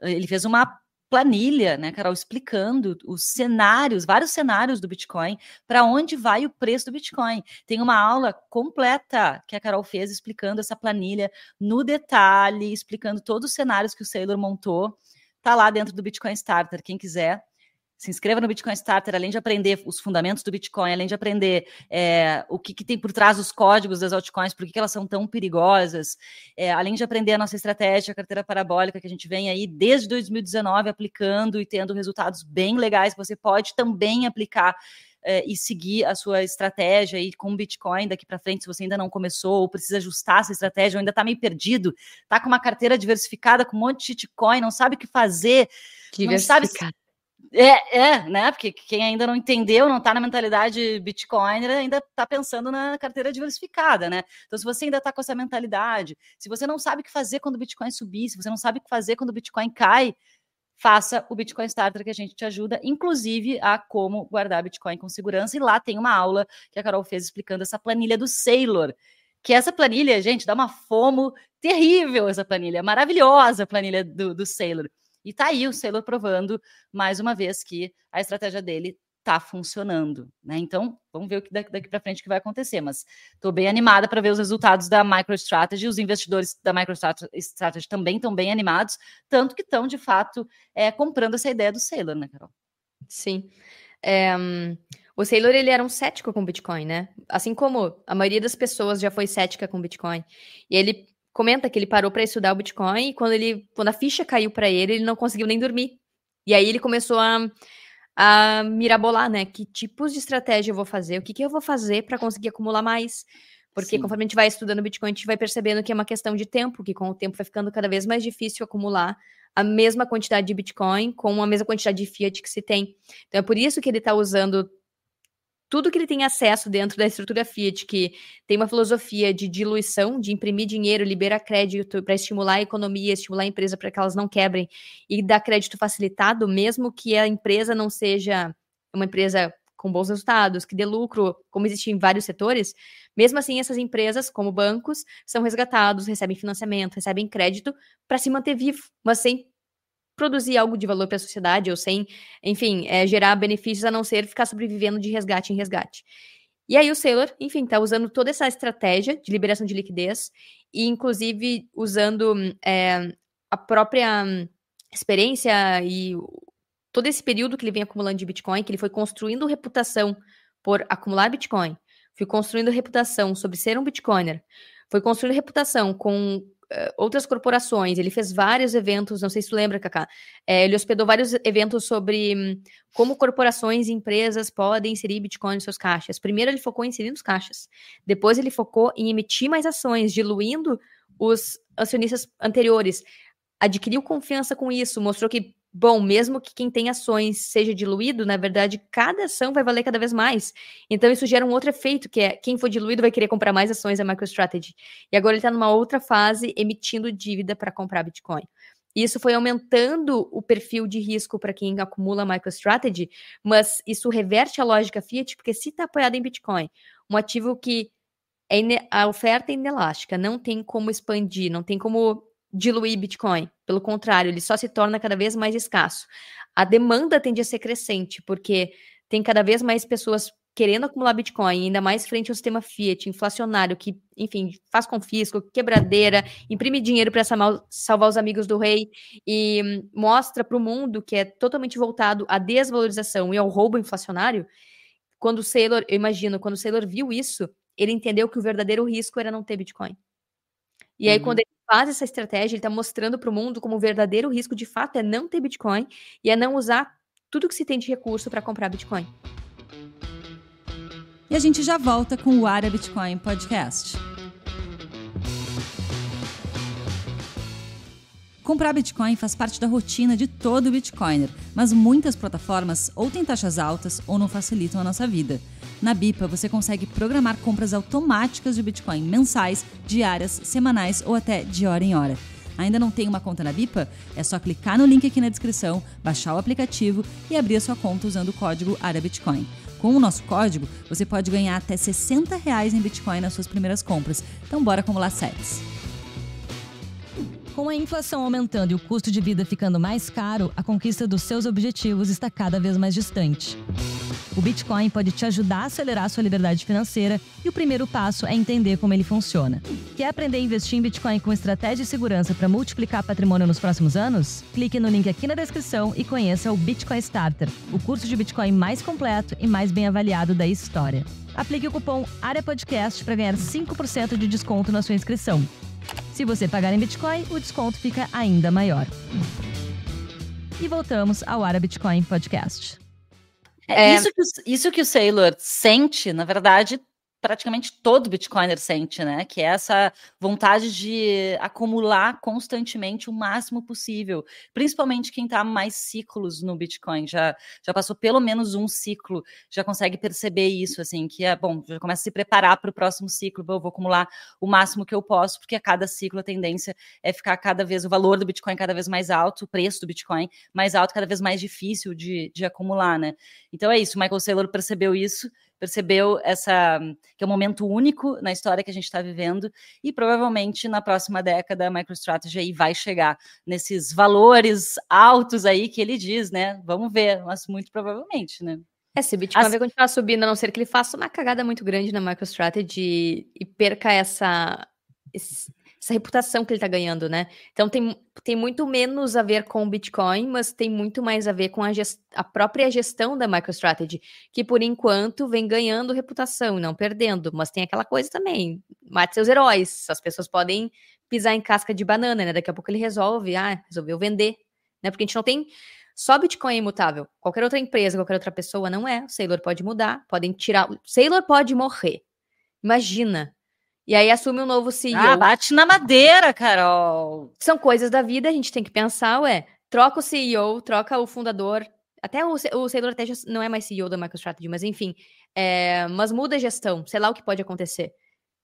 ele fez uma planilha, né, Carol, explicando os cenários, vários cenários do Bitcoin, para onde vai o preço do Bitcoin. Tem uma aula completa que a Carol fez explicando essa planilha no detalhe, explicando todos os cenários que o Sailor montou. Tá lá dentro do Bitcoin Starter, quem quiser se inscreva no Bitcoin Starter, além de aprender os fundamentos do Bitcoin, além de aprender é, o que, que, tem por trás dos códigos das altcoins, por que, que elas são tão perigosas, é, além de aprender a nossa estratégia, a carteira parabólica que a gente vem aí desde 2019 aplicando e tendo resultados bem legais que você pode também aplicar é, e seguir a sua estratégia aí com Bitcoin daqui para frente, se você ainda não começou ou precisa ajustar essa estratégia ou ainda está meio perdido, está com uma carteira diversificada com um monte de Bitcoin, não sabe o que fazer, não sabe é, é, né? Porque quem ainda não entendeu, não está na mentalidade Bitcoin, ainda está pensando na carteira diversificada, né? Então, se você ainda está com essa mentalidade, se você não sabe o que fazer quando o Bitcoin subir, se você não sabe o que fazer quando o Bitcoin cai, faça o Bitcoin Starter que a gente te ajuda, inclusive a como guardar Bitcoin com segurança. E lá tem uma aula que a Carol fez explicando essa planilha do Sailor. Que essa planilha, gente, dá uma fomo terrível essa planilha, maravilhosa a planilha do, do Sailor. E tá aí o Saylor provando, mais uma vez, que a estratégia dele tá funcionando, né? Então, vamos ver o que daqui, daqui para frente que vai acontecer, mas estou bem animada para ver os resultados da MicroStrategy, os investidores da MicroStrategy também estão bem animados, tanto que estão, de fato, é, comprando essa ideia do Saylor, né, Carol? Sim. É, o Saylor ele era um cético com Bitcoin, né? Assim como a maioria das pessoas já foi cética com Bitcoin. E ele comenta que ele parou para estudar o Bitcoin e quando ele quando a ficha caiu para ele, ele não conseguiu nem dormir. E aí ele começou a, a mirabolar, né? Que tipos de estratégia eu vou fazer? O que, que eu vou fazer para conseguir acumular mais? Porque Sim. conforme a gente vai estudando Bitcoin, a gente vai percebendo que é uma questão de tempo, que com o tempo vai ficando cada vez mais difícil acumular a mesma quantidade de Bitcoin com a mesma quantidade de fiat que se tem. Então é por isso que ele está usando tudo que ele tem acesso dentro da estrutura Fiat, que tem uma filosofia de diluição, de imprimir dinheiro, liberar crédito para estimular a economia, estimular a empresa para que elas não quebrem e dar crédito facilitado, mesmo que a empresa não seja uma empresa com bons resultados, que dê lucro, como existe em vários setores, mesmo assim essas empresas, como bancos, são resgatados, recebem financiamento, recebem crédito para se manter vivo, mas sem produzir algo de valor para a sociedade ou sem, enfim, é, gerar benefícios a não ser ficar sobrevivendo de resgate em resgate. E aí o Sailor, enfim, está usando toda essa estratégia de liberação de liquidez e, inclusive, usando é, a própria experiência e todo esse período que ele vem acumulando de Bitcoin, que ele foi construindo reputação por acumular Bitcoin, foi construindo reputação sobre ser um Bitcoiner, foi construindo reputação com eh, outras corporações, ele fez vários eventos, não sei se tu lembra, Cacá, é, ele hospedou vários eventos sobre hum, como corporações e empresas podem inserir Bitcoin em seus caixas. Primeiro ele focou em inserir nos caixas, depois ele focou em emitir mais ações, diluindo os acionistas anteriores. Adquiriu confiança com isso, mostrou que Bom, mesmo que quem tem ações seja diluído, na verdade, cada ação vai valer cada vez mais. Então, isso gera um outro efeito, que é quem for diluído vai querer comprar mais ações da é MicroStrategy. E agora ele está numa outra fase, emitindo dívida para comprar Bitcoin. Isso foi aumentando o perfil de risco para quem acumula MicroStrategy, mas isso reverte a lógica Fiat, porque se está apoiado em Bitcoin, um ativo que é a oferta é inelástica, não tem como expandir, não tem como diluir Bitcoin. Pelo contrário, ele só se torna cada vez mais escasso. A demanda tende a ser crescente, porque tem cada vez mais pessoas querendo acumular Bitcoin, ainda mais frente ao sistema fiat inflacionário, que, enfim, faz confisco, quebradeira, imprime dinheiro para salvar os amigos do rei e hum, mostra para o mundo que é totalmente voltado à desvalorização e ao roubo inflacionário. Quando o Saylor, eu imagino, quando o Saylor viu isso, ele entendeu que o verdadeiro risco era não ter Bitcoin. E aí, uhum. quando ele faz essa estratégia, ele está mostrando para o mundo como o verdadeiro risco de fato é não ter Bitcoin e é não usar tudo que se tem de recurso para comprar Bitcoin. E a gente já volta com o Área Bitcoin Podcast. Comprar Bitcoin faz parte da rotina de todo Bitcoiner, mas muitas plataformas ou têm taxas altas ou não facilitam a nossa vida. Na BIPA, você consegue programar compras automáticas de Bitcoin mensais, diárias, semanais ou até de hora em hora. Ainda não tem uma conta na BIPA? É só clicar no link aqui na descrição, baixar o aplicativo e abrir a sua conta usando o código AraBitcoin. Com o nosso código, você pode ganhar até 60 reais em Bitcoin nas suas primeiras compras. Então bora acumular sets. Com a inflação aumentando e o custo de vida ficando mais caro, a conquista dos seus objetivos está cada vez mais distante. O Bitcoin pode te ajudar a acelerar sua liberdade financeira e o primeiro passo é entender como ele funciona. Quer aprender a investir em Bitcoin com estratégia e segurança para multiplicar patrimônio nos próximos anos? Clique no link aqui na descrição e conheça o Bitcoin Starter, o curso de Bitcoin mais completo e mais bem avaliado da história. Aplique o cupom Área Podcast para ganhar 5% de desconto na sua inscrição. Se você pagar em Bitcoin, o desconto fica ainda maior. E voltamos ao Área Bitcoin Podcast. É, Isso, que o, isso que o Sailor sente, na verdade, praticamente todo Bitcoiner sente, né? Que é essa vontade de acumular constantemente o máximo possível, principalmente quem está mais ciclos no Bitcoin, já, já passou pelo menos um ciclo, já consegue perceber isso, assim, que é bom, já começa a se preparar para o próximo ciclo, eu vou acumular o máximo que eu posso, porque a cada ciclo a tendência é ficar cada vez o valor do Bitcoin cada vez mais alto, o preço do Bitcoin mais alto, cada vez mais difícil de, de acumular, né? Então é isso, o Michael Saylor percebeu isso percebeu essa que é um momento único na história que a gente está vivendo e provavelmente na próxima década a MicroStrategy aí vai chegar nesses valores altos aí que ele diz, né? Vamos ver, mas muito provavelmente, né? É, se o Bitcoin As... vai continuar subindo, a não ser que ele faça uma cagada muito grande na MicroStrategy e perca essa, esse, essa reputação que ele está ganhando, né? Então tem, tem muito menos a ver com o Bitcoin, mas tem muito mais a ver com a, gest, a própria gestão da MicroStrategy, que por enquanto vem ganhando reputação, não perdendo. Mas tem aquela coisa também, mate seus heróis. As pessoas podem pisar em casca de banana, né? Daqui a pouco ele resolve, ah, resolveu vender, né? Porque a gente não tem só Bitcoin é imutável. Qualquer outra empresa, qualquer outra pessoa não é. O Sailor pode mudar, podem tirar. O Sailor pode morrer. Imagina e aí assume um novo CEO. Ah, bate na madeira, Carol. São coisas da vida, a gente tem que pensar, ué. Troca o CEO, troca o fundador. Até o, o Sailor até não é mais CEO da MicroStrategy, mas enfim. É, mas muda a gestão, sei lá o que pode acontecer.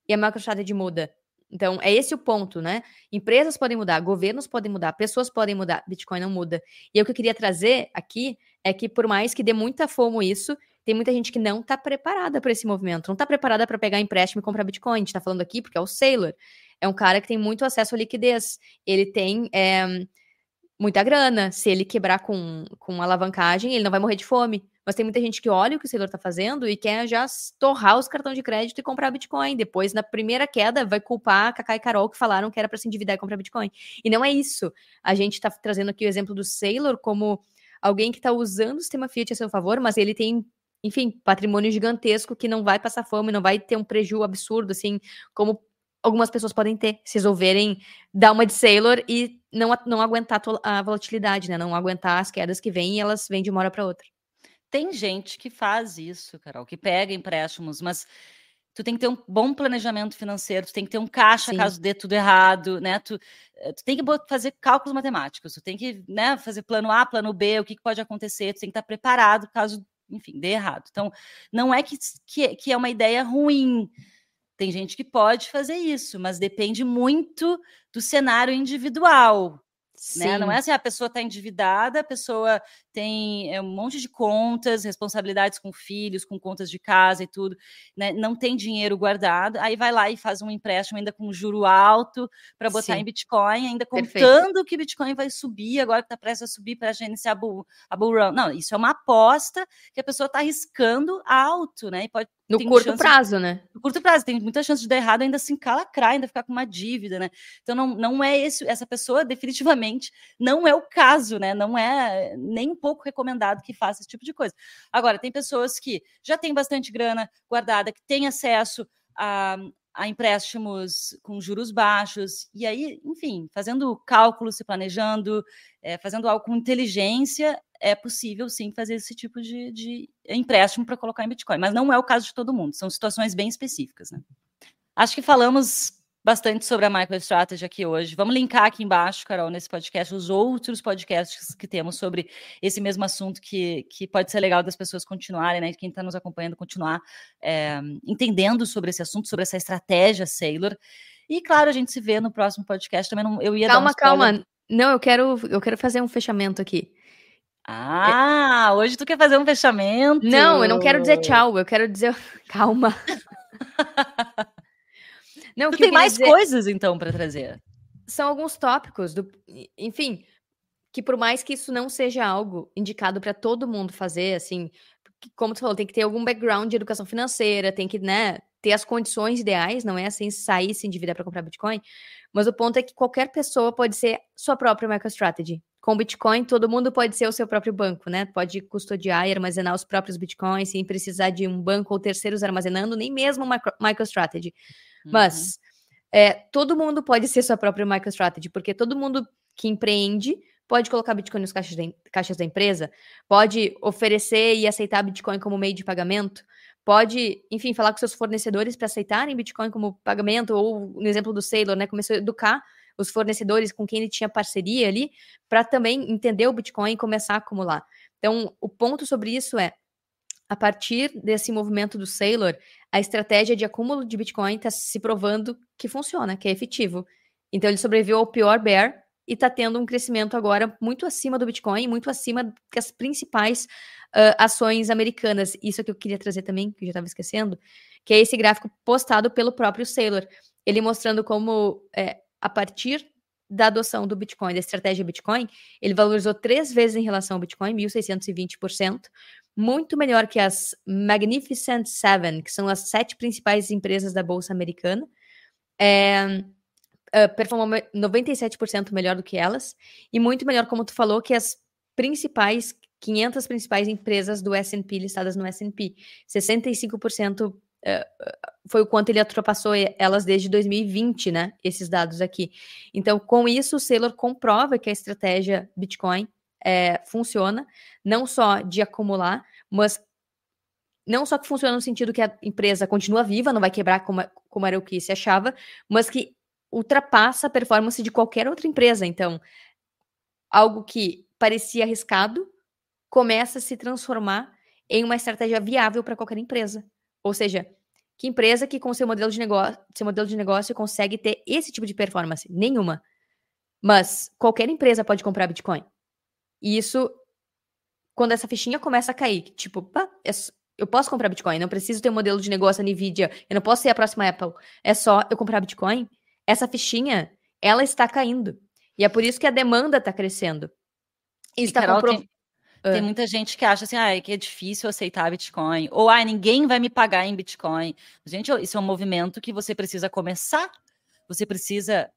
E a MicroStrategy muda. Então, é esse o ponto, né? Empresas podem mudar, governos podem mudar, pessoas podem mudar, Bitcoin não muda. E o que eu queria trazer aqui é que, por mais que dê muita fomo isso, tem muita gente que não está preparada para esse movimento, não está preparada para pegar empréstimo e comprar Bitcoin. A gente está falando aqui porque é o Sailor. É um cara que tem muito acesso à liquidez. Ele tem é, muita grana. Se ele quebrar com, com alavancagem, ele não vai morrer de fome. Mas tem muita gente que olha o que o Sailor está fazendo e quer já torrar os cartões de crédito e comprar Bitcoin. Depois, na primeira queda, vai culpar a Cacá e Carol que falaram que era para se endividar e comprar Bitcoin. E não é isso. A gente está trazendo aqui o exemplo do Sailor como alguém que está usando o sistema Fiat a seu favor, mas ele tem enfim, patrimônio gigantesco que não vai passar fome, não vai ter um prejuízo absurdo, assim, como algumas pessoas podem ter, se resolverem dar uma de Sailor e não, não aguentar a volatilidade, né? Não aguentar as quedas que vêm e elas vêm de uma hora para outra. Tem gente que faz isso, Carol, que pega empréstimos, mas tu tem que ter um bom planejamento financeiro, tu tem que ter um caixa Sim. caso dê tudo errado, né? Tu, eh, tu tem que fazer cálculos matemáticos, tu tem que né, fazer plano A, plano B, o que, que pode acontecer, tu tem que estar preparado caso enfim, dê errado. Então, não é que, que, que é uma ideia ruim. Tem gente que pode fazer isso, mas depende muito do cenário individual. Né? Não é assim, a pessoa está endividada, a pessoa tem eh, um monte de contas, responsabilidades com filhos, com contas de casa e tudo, né? não tem dinheiro guardado, aí vai lá e faz um empréstimo ainda com juro alto para botar Sim. em Bitcoin, ainda contando Perfeito. que Bitcoin vai subir, agora que está prestes a subir para gerenciar a bull, a bull run. Não, isso é uma aposta que a pessoa está arriscando alto, né? E pode no tem curto prazo, de, né? No curto prazo, tem muita chance de dar errado, ainda se encalacrar, ainda ficar com uma dívida, né? Então, não, não é esse, essa pessoa, definitivamente, não é o caso, né? Não é nem um pouco recomendado que faça esse tipo de coisa. Agora, tem pessoas que já têm bastante grana guardada, que têm acesso a, a empréstimos com juros baixos, e aí, enfim, fazendo cálculos, se planejando, é, fazendo algo com inteligência, é possível sim fazer esse tipo de, de empréstimo para colocar em Bitcoin, mas não é o caso de todo mundo, são situações bem específicas. Né? Acho que falamos bastante sobre a MicroStrategy aqui hoje. Vamos linkar aqui embaixo, Carol, nesse podcast, os outros podcasts que temos sobre esse mesmo assunto que, que pode ser legal das pessoas continuarem, né? Quem está nos acompanhando continuar é, entendendo sobre esse assunto, sobre essa estratégia Sailor. E claro, a gente se vê no próximo podcast. Também não, eu ia calma, dar calma. Não, eu quero, eu quero fazer um fechamento aqui. Ah, é... hoje tu quer fazer um fechamento? Não, eu não quero dizer tchau. Eu quero dizer calma. Não, tu tem mais dizer... coisas, então, para trazer. São alguns tópicos, do... enfim, que por mais que isso não seja algo indicado para todo mundo fazer, assim, como tu falou, tem que ter algum background de educação financeira, tem que, né, ter as condições ideais, não é assim sair sem dívida para comprar Bitcoin, mas o ponto é que qualquer pessoa pode ser sua própria MicroStrategy. Com Bitcoin, todo mundo pode ser o seu próprio banco, né? Pode custodiar e armazenar os próprios Bitcoins sem precisar de um banco ou terceiros armazenando, nem mesmo micro, MicroStrategy. Uhum. Mas é, todo mundo pode ser sua própria MicroStrategy, porque todo mundo que empreende pode colocar Bitcoin nos caixas, de, caixas da empresa, pode oferecer e aceitar Bitcoin como meio de pagamento, pode, enfim, falar com seus fornecedores para aceitarem Bitcoin como pagamento, ou no exemplo do Sailor, né, começou a educar os fornecedores com quem ele tinha parceria ali, para também entender o Bitcoin e começar a acumular. Então, o ponto sobre isso é, a partir desse movimento do Sailor, a estratégia de acúmulo de Bitcoin está se provando que funciona, que é efetivo. Então ele sobreviveu ao pior bear e está tendo um crescimento agora muito acima do Bitcoin, muito acima das principais uh, ações americanas. Isso é que eu queria trazer também, que eu já estava esquecendo, que é esse gráfico postado pelo próprio Saylor. Ele mostrando como, é, a partir da adoção do Bitcoin, da estratégia Bitcoin, ele valorizou três vezes em relação ao Bitcoin, 1.620%, muito melhor que as Magnificent Seven, que são as sete principais empresas da Bolsa Americana. É, é performou 97% melhor do que elas, e muito melhor, como tu falou, que as principais, 500 principais empresas do S&P, listadas no S&P. 65% é, é, foi o quanto ele ultrapassou elas desde 2020, né? Esses dados aqui. Então, com isso, o Saylor comprova que a estratégia Bitcoin é, funciona, não só de acumular, mas não só que funciona no sentido que a empresa continua viva, não vai quebrar como, como era o que se achava, mas que ultrapassa a performance de qualquer outra empresa. Então, algo que parecia arriscado começa a se transformar em uma estratégia viável para qualquer empresa. Ou seja, que empresa que com seu modelo de negócio, seu modelo de negócio consegue ter esse tipo de performance? Nenhuma. Mas qualquer empresa pode comprar Bitcoin. E isso, quando essa fichinha começa a cair, tipo, pá, é eu posso comprar Bitcoin, não preciso ter um modelo de negócio NVIDIA, eu não posso ser a próxima Apple, é só eu comprar Bitcoin. Essa fichinha, ela está caindo. E é por isso que a demanda está crescendo. E está comprovado. Tem muita gente que acha assim, ah, é que é difícil aceitar Bitcoin, ou ah, ninguém vai me pagar em Bitcoin. Gente, isso é um movimento que você precisa começar. Você precisa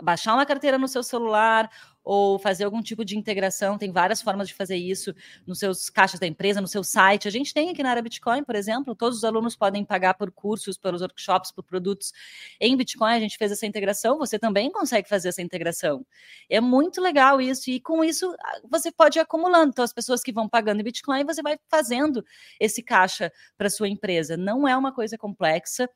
baixar uma carteira no seu celular, ou fazer algum tipo de integração. Tem várias formas de fazer isso nos seus caixas da empresa, no seu site. A gente tem aqui na área Bitcoin, por exemplo, todos os alunos podem pagar por cursos, pelos workshops, por produtos em Bitcoin. A gente fez essa integração, você também consegue fazer essa integração. É muito legal isso, e com isso ah, você pode ir acumulando. Então, as pessoas que vão pagando em Bitcoin, você vai fazendo esse caixa para sua empresa. Não é uma coisa complexa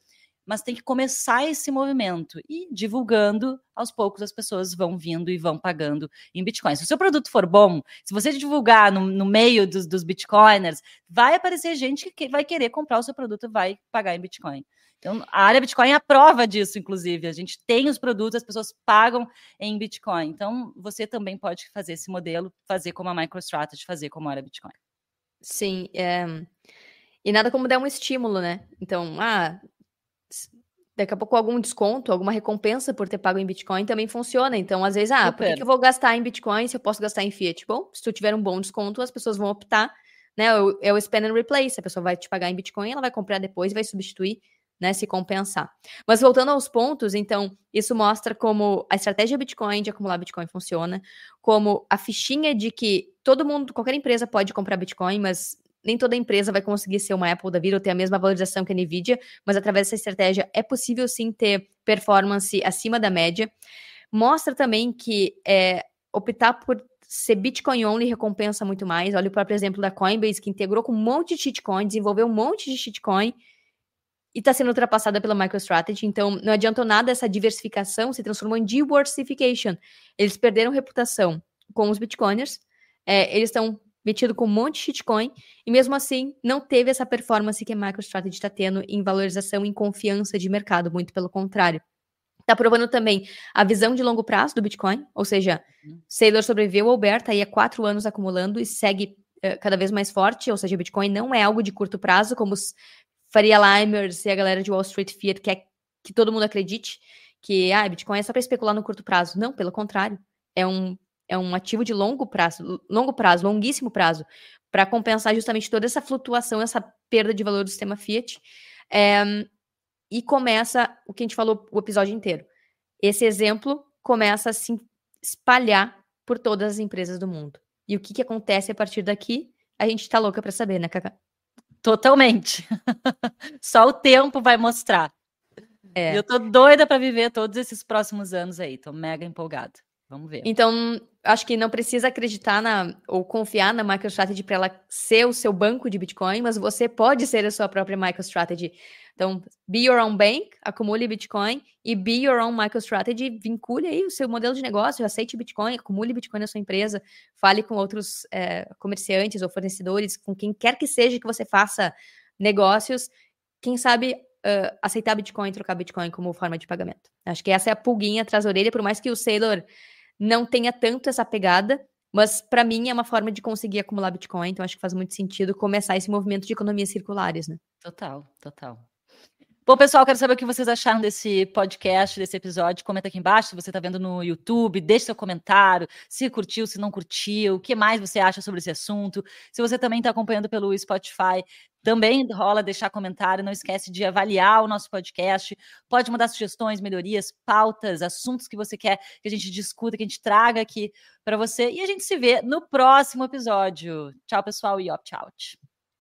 mas tem que começar esse movimento e divulgando aos poucos as pessoas vão vindo e vão pagando em bitcoins. Se o seu produto for bom, se você divulgar no, no meio dos, dos, bitcoiners, vai aparecer gente que vai querer comprar o seu produto, e vai pagar em bitcoin. Então, a área Bitcoin é a prova disso, inclusive. A gente tem os produtos, as pessoas pagam em Bitcoin. Então, você também pode fazer esse modelo, fazer como a MicroStrategy, fazer como a área Bitcoin. Sim, é... e nada como dar um estímulo, né? Então, ah, daqui a pouco algum desconto, alguma recompensa por ter pago em Bitcoin também funciona. Então, às vezes, ah, Super. por que, que eu vou gastar em Bitcoin se eu posso gastar em Fiat? Bom, se tu tiver um bom desconto, as pessoas vão optar, né? É, é o spend and replace, a pessoa vai te pagar em Bitcoin, ela vai comprar depois e vai substituir, né? Se compensar. Mas voltando aos pontos, então, isso mostra como a estratégia Bitcoin de acumular Bitcoin funciona, como a fichinha de que todo mundo, qualquer empresa pode comprar Bitcoin, mas nem toda empresa vai conseguir ser uma Apple da vida ou ter a mesma valorização que a Nvidia, mas através dessa estratégia é possível sim ter performance acima da média. Mostra também que é, optar por ser Bitcoin only recompensa muito mais. Olha o próprio exemplo da Coinbase, que integrou com um monte de shitcoin, desenvolveu um monte de shitcoin e está sendo ultrapassada pela MicroStrategy. Então, não adiantou nada essa diversificação, se transformou em diversification. Eles perderam reputação com os Bitcoiners, é, eles estão metido com um monte de shitcoin, e mesmo assim não teve essa performance que a MicroStrategy está tendo em valorização e confiança de mercado, muito pelo contrário. Está provando também a visão de longo prazo do Bitcoin, ou seja, uhum. Sailor sobreviveu ao Berta aí há quatro anos acumulando e segue uh, cada vez mais forte, ou seja, Bitcoin não é algo de curto prazo, como os Faria Limers e a galera de Wall Street Fiat quer que todo mundo acredite que ah, Bitcoin é só para especular no curto prazo. Não, pelo contrário. É um é um ativo de longo prazo, longo prazo, longuíssimo prazo, para compensar justamente toda essa flutuação, essa perda de valor do sistema Fiat. É, e começa o que a gente falou o episódio inteiro. Esse exemplo começa a se espalhar por todas as empresas do mundo. E o que, que acontece a partir daqui? A gente está louca para saber, né, Cacá? Totalmente. Só o tempo vai mostrar. É. Eu tô doida para viver todos esses próximos anos aí. Tô mega empolgada. Vamos ver. Então, acho que não precisa acreditar na ou confiar na MicroStrategy para ela ser o seu banco de Bitcoin, mas você pode ser a sua própria MicroStrategy. Então, be your own bank, acumule Bitcoin e be your own MicroStrategy, vincule aí o seu modelo de negócio, aceite Bitcoin, acumule Bitcoin na sua empresa, fale com outros é, comerciantes ou fornecedores, com quem quer que seja que você faça negócios. Quem sabe Uh, aceitar Bitcoin e trocar Bitcoin como forma de pagamento. Acho que essa é a pulguinha atrás da orelha, por mais que o Sailor não tenha tanto essa pegada, mas para mim é uma forma de conseguir acumular Bitcoin, então acho que faz muito sentido começar esse movimento de economias circulares, né? Total, total. Bom, pessoal, quero saber o que vocês acharam desse podcast, desse episódio. Comenta aqui embaixo se você está vendo no YouTube, deixe seu comentário, se curtiu, se não curtiu, o que mais você acha sobre esse assunto. Se você também está acompanhando pelo Spotify, também rola deixar comentário, não esquece de avaliar o nosso podcast. Pode mandar sugestões, melhorias, pautas, assuntos que você quer que a gente discuta, que a gente traga aqui para você. E a gente se vê no próximo episódio. Tchau, pessoal, e opt-out.